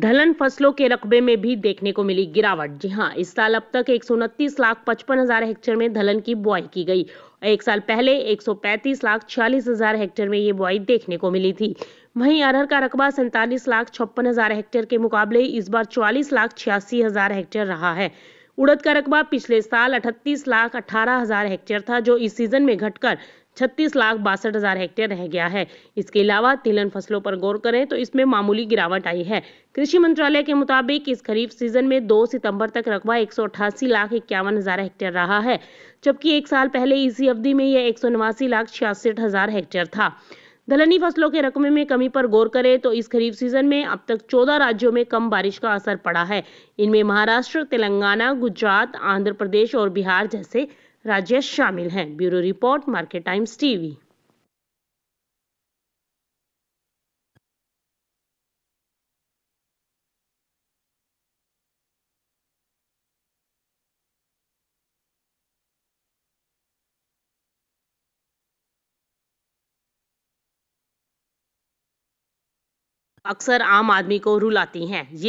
दलहन फसलों के रकबे में भी देखने को मिली गिरावट जी हाँ इस साल अब तक एक लाख पचपन हजार हेक्टेयर में दलहन की बुआई की गई एक साल पहले 135 लाख छियालीस हजार हेक्टेयर में ये बुआई देखने को मिली थी वहीं अरहर का रकबा सैंतालीस लाख छप्पन हजार हेक्टेयर के मुकाबले इस बार चौवालीस लाख छियासी हजार हेक्टेयर रहा है उड़द का रकबा पिछले साल अठतीस लाख अठारह हजार हेक्टेयर था जो इस सीजन में घटकर छत्तीस लाख बासठ हजार हेक्टेयर रह गया है इसके अलावा तिलन फसलों पर गौर करें तो इसमें मामूली गिरावट आई है कृषि मंत्रालय के मुताबिक इस खरीफ सीजन में 2 सितंबर तक रकबा एक लाख इक्यावन हजार हेक्टेयर रहा है जबकि एक साल पहले इसी अवधि में यह एक लाख छियासठ हजार हेक्टेयर था दलहनी फसलों के रकमे में कमी पर गौर करें तो इस खरीफ सीजन में अब तक 14 राज्यों में कम बारिश का असर पड़ा है इनमें महाराष्ट्र तेलंगाना गुजरात आंध्र प्रदेश और बिहार जैसे राजेश शामिल हैं bureau report Market Times TV अक्सर आम आदमी को रुलाती हैं ये